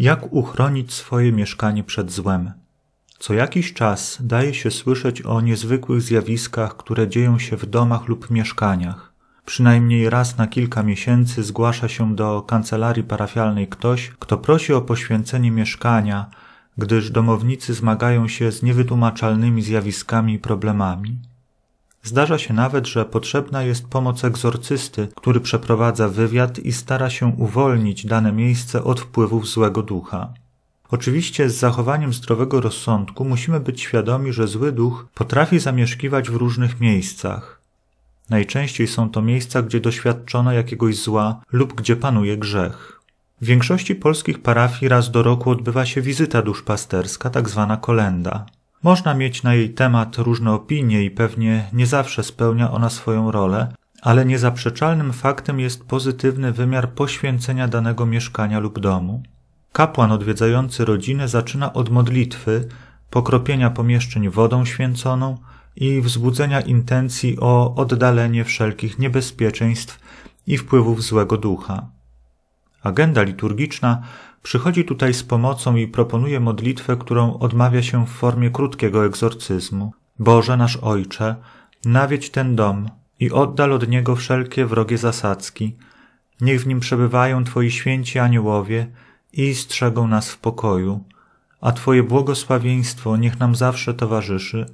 Jak uchronić swoje mieszkanie przed złem? Co jakiś czas daje się słyszeć o niezwykłych zjawiskach, które dzieją się w domach lub mieszkaniach. Przynajmniej raz na kilka miesięcy zgłasza się do kancelarii parafialnej ktoś, kto prosi o poświęcenie mieszkania, gdyż domownicy zmagają się z niewytłumaczalnymi zjawiskami i problemami. Zdarza się nawet, że potrzebna jest pomoc egzorcysty, który przeprowadza wywiad i stara się uwolnić dane miejsce od wpływów złego ducha. Oczywiście z zachowaniem zdrowego rozsądku musimy być świadomi, że zły duch potrafi zamieszkiwać w różnych miejscach. Najczęściej są to miejsca, gdzie doświadczono jakiegoś zła lub gdzie panuje grzech. W większości polskich parafii raz do roku odbywa się wizyta duszpasterska, tak zwana kolenda. Można mieć na jej temat różne opinie i pewnie nie zawsze spełnia ona swoją rolę, ale niezaprzeczalnym faktem jest pozytywny wymiar poświęcenia danego mieszkania lub domu. Kapłan odwiedzający rodzinę zaczyna od modlitwy, pokropienia pomieszczeń wodą święconą i wzbudzenia intencji o oddalenie wszelkich niebezpieczeństw i wpływów złego ducha. Agenda liturgiczna Przychodzi tutaj z pomocą i proponuje modlitwę, którą odmawia się w formie krótkiego egzorcyzmu. Boże nasz Ojcze, nawiedź ten dom i oddal od niego wszelkie wrogie zasadzki. Niech w nim przebywają Twoi święci aniołowie i strzegą nas w pokoju. A Twoje błogosławieństwo niech nam zawsze towarzyszy.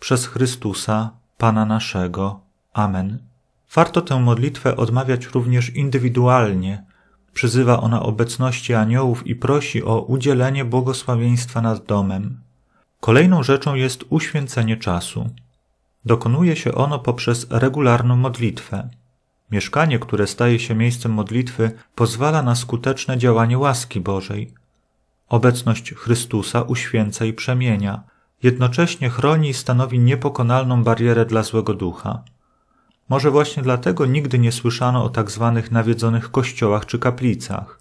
Przez Chrystusa, Pana naszego. Amen. Warto tę modlitwę odmawiać również indywidualnie – Przyzywa ona obecności aniołów i prosi o udzielenie błogosławieństwa nad domem. Kolejną rzeczą jest uświęcenie czasu. Dokonuje się ono poprzez regularną modlitwę. Mieszkanie, które staje się miejscem modlitwy, pozwala na skuteczne działanie łaski Bożej. Obecność Chrystusa uświęca i przemienia, jednocześnie chroni i stanowi niepokonalną barierę dla złego ducha. Może właśnie dlatego nigdy nie słyszano o tak zwanych nawiedzonych kościołach czy kaplicach.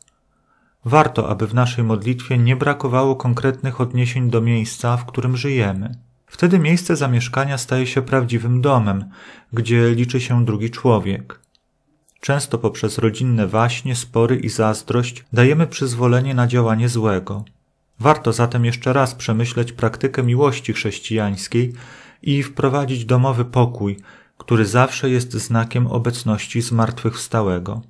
Warto, aby w naszej modlitwie nie brakowało konkretnych odniesień do miejsca, w którym żyjemy. Wtedy miejsce zamieszkania staje się prawdziwym domem, gdzie liczy się drugi człowiek. Często poprzez rodzinne waśnie, spory i zazdrość dajemy przyzwolenie na działanie złego. Warto zatem jeszcze raz przemyśleć praktykę miłości chrześcijańskiej i wprowadzić domowy pokój, który zawsze jest znakiem obecności zmartwychwstałego.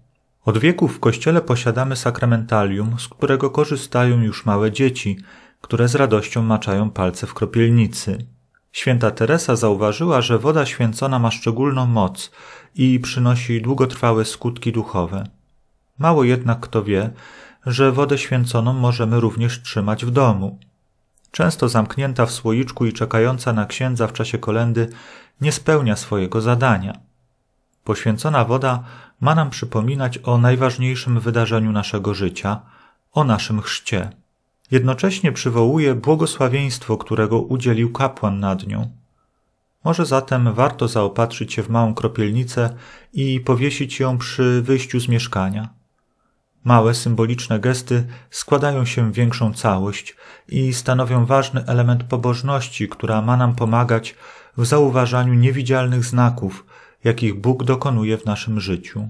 Od wieków w kościele posiadamy sakramentalium, z którego korzystają już małe dzieci, które z radością maczają palce w kropielnicy. Święta Teresa zauważyła, że woda święcona ma szczególną moc i przynosi długotrwałe skutki duchowe. Mało jednak kto wie, że wodę święconą możemy również trzymać w domu często zamknięta w słoiczku i czekająca na księdza w czasie kolendy, nie spełnia swojego zadania. Poświęcona woda ma nam przypominać o najważniejszym wydarzeniu naszego życia, o naszym chrzcie. Jednocześnie przywołuje błogosławieństwo, którego udzielił kapłan nad nią. Może zatem warto zaopatrzyć się w małą kropielnicę i powiesić ją przy wyjściu z mieszkania. Małe symboliczne gesty składają się w większą całość i stanowią ważny element pobożności, która ma nam pomagać w zauważaniu niewidzialnych znaków, jakich Bóg dokonuje w naszym życiu.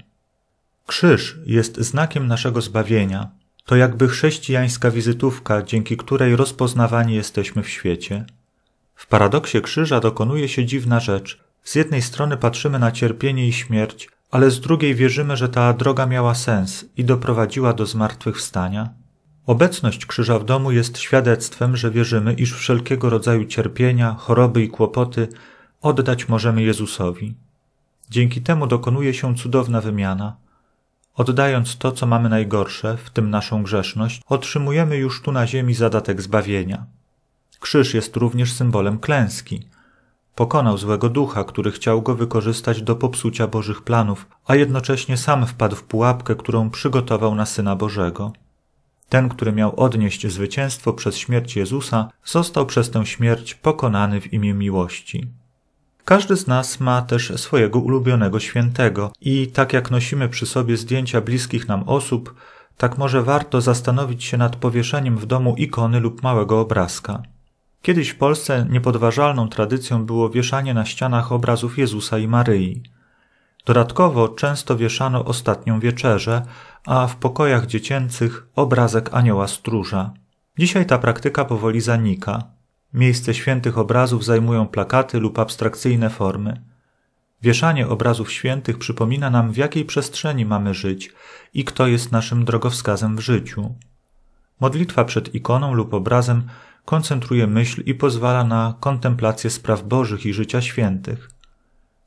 Krzyż jest znakiem naszego zbawienia. To jakby chrześcijańska wizytówka, dzięki której rozpoznawani jesteśmy w świecie. W paradoksie krzyża dokonuje się dziwna rzecz. Z jednej strony patrzymy na cierpienie i śmierć, ale z drugiej wierzymy, że ta droga miała sens i doprowadziła do zmartwychwstania. Obecność krzyża w domu jest świadectwem, że wierzymy, iż wszelkiego rodzaju cierpienia, choroby i kłopoty oddać możemy Jezusowi. Dzięki temu dokonuje się cudowna wymiana. Oddając to, co mamy najgorsze, w tym naszą grzeszność, otrzymujemy już tu na ziemi zadatek zbawienia. Krzyż jest również symbolem klęski. Pokonał złego ducha, który chciał go wykorzystać do popsucia Bożych planów, a jednocześnie sam wpadł w pułapkę, którą przygotował na Syna Bożego. Ten, który miał odnieść zwycięstwo przez śmierć Jezusa, został przez tę śmierć pokonany w imię miłości. Każdy z nas ma też swojego ulubionego świętego i tak jak nosimy przy sobie zdjęcia bliskich nam osób, tak może warto zastanowić się nad powieszeniem w domu ikony lub małego obrazka. Kiedyś w Polsce niepodważalną tradycją było wieszanie na ścianach obrazów Jezusa i Maryi. Dodatkowo często wieszano ostatnią wieczerzę, a w pokojach dziecięcych obrazek anioła stróża. Dzisiaj ta praktyka powoli zanika. Miejsce świętych obrazów zajmują plakaty lub abstrakcyjne formy. Wieszanie obrazów świętych przypomina nam, w jakiej przestrzeni mamy żyć i kto jest naszym drogowskazem w życiu. Modlitwa przed ikoną lub obrazem koncentruje myśl i pozwala na kontemplację spraw bożych i życia świętych.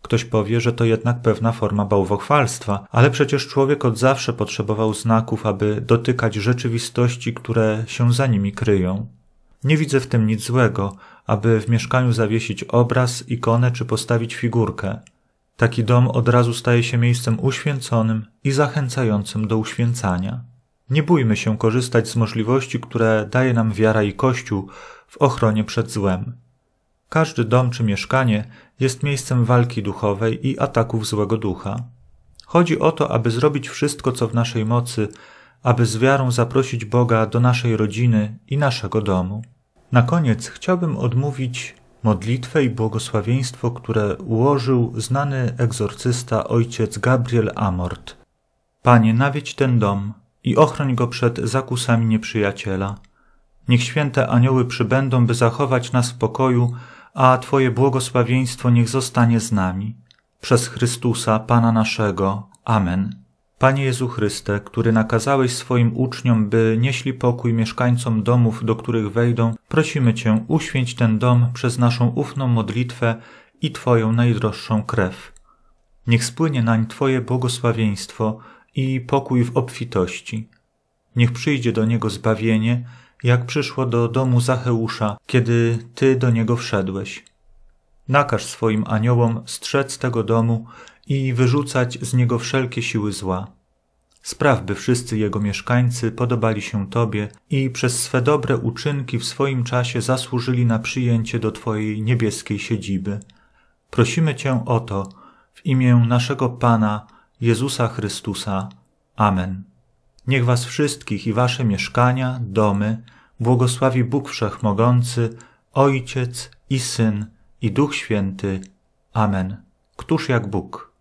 Ktoś powie, że to jednak pewna forma bałwochwalstwa, ale przecież człowiek od zawsze potrzebował znaków, aby dotykać rzeczywistości, które się za nimi kryją. Nie widzę w tym nic złego, aby w mieszkaniu zawiesić obraz, ikonę czy postawić figurkę. Taki dom od razu staje się miejscem uświęconym i zachęcającym do uświęcania. Nie bójmy się korzystać z możliwości, które daje nam wiara i Kościół w ochronie przed złem. Każdy dom czy mieszkanie jest miejscem walki duchowej i ataków złego ducha. Chodzi o to, aby zrobić wszystko, co w naszej mocy, aby z wiarą zaprosić Boga do naszej rodziny i naszego domu. Na koniec chciałbym odmówić modlitwę i błogosławieństwo, które ułożył znany egzorcysta ojciec Gabriel Amort. Panie, nawiedź ten dom, i ochroń go przed zakusami nieprzyjaciela. Niech święte anioły przybędą, by zachować nas w pokoju, a Twoje błogosławieństwo niech zostanie z nami. Przez Chrystusa, Pana naszego. Amen. Panie Jezu Chryste, który nakazałeś swoim uczniom, by nieśli pokój mieszkańcom domów, do których wejdą, prosimy Cię, uświęć ten dom przez naszą ufną modlitwę i Twoją najdroższą krew. Niech spłynie nań Twoje błogosławieństwo, i pokój w obfitości. Niech przyjdzie do niego zbawienie, jak przyszło do domu Zacheusza, kiedy ty do niego wszedłeś. Nakaż swoim aniołom strzec tego domu i wyrzucać z niego wszelkie siły zła. Spraw, by wszyscy jego mieszkańcy podobali się Tobie i przez swe dobre uczynki w swoim czasie zasłużyli na przyjęcie do Twojej niebieskiej siedziby. Prosimy Cię o to w imię naszego Pana, Jezusa Chrystusa. Amen. Niech was wszystkich i wasze mieszkania, domy błogosławi Bóg Wszechmogący, Ojciec i Syn i Duch Święty. Amen. Któż jak Bóg?